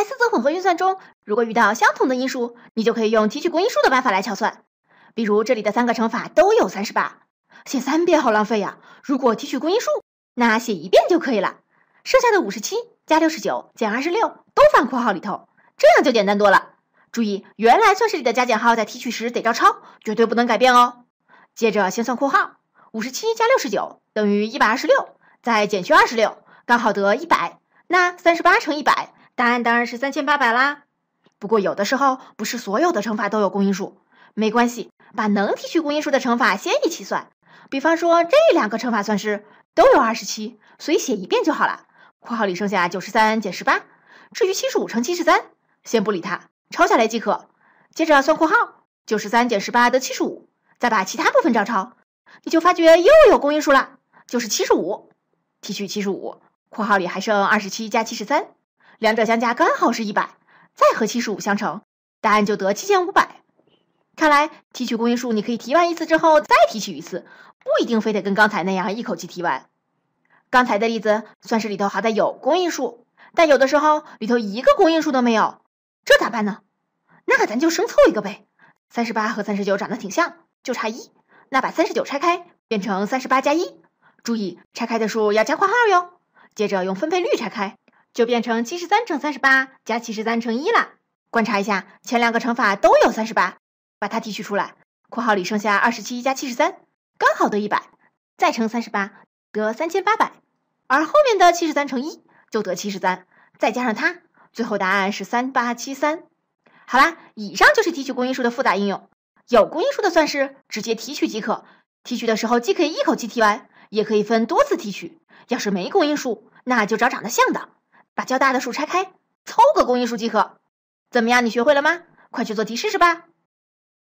在四则混合运算中，如果遇到相同的因数，你就可以用提取公因数的办法来巧算。比如这里的三个乘法都有三十八，写三遍好浪费呀。如果提取公因数，那写一遍就可以了。剩下的五十七加六十九减二十六都放括号里头，这样就简单多了。注意，原来算式里的加减号在提取时得照抄，绝对不能改变哦。接着先算括号，五十七加六十九等于一百二十六，再减去二十六，刚好得一百。那三十八乘一百。答案当然是三千八百啦，不过有的时候不是所有的乘法都有公因数，没关系，把能提取公因数的乘法先一起算。比方说这两个乘法算式都有二十七，所以写一遍就好了。括号里剩下九十三减十八，至于七十五乘七十三，先不理它，抄下来即可。接着算括号，九十三减十八得七十五，再把其他部分照抄，你就发觉又有公因数了，就是七十五，提取七十五，括号里还剩二十七加七十三。两者相加刚好是一百，再和七十五相乘，答案就得七千五百。看来提取公因数，你可以提完一次之后再提取一次，不一定非得跟刚才那样一口气提完。刚才的例子算是里头好歹有公因数，但有的时候里头一个公因数都没有，这咋办呢？那咱就生凑一个呗。三十八和三十九长得挺像，就差一，那把三十九拆开变成三十八加一，注意拆开的数要加括号哟。接着用分配率拆开。就变成七十三乘三十八加七十三乘一了。观察一下，前两个乘法都有三十八，把它提取出来，括号里剩下二十七加七十三，刚好得一百，再乘三十八得三千八百，而后面的七十三乘一就得七十三，再加上它，最后答案是三八七三。好啦，以上就是提取公因数的复杂应用。有公因数的算式直接提取即可。提取的时候既可以一口气提完，也可以分多次提取。要是没公因数，那就找长得像的。把较大的数拆开，凑个公因数即可。怎么样？你学会了吗？快去做题试试吧。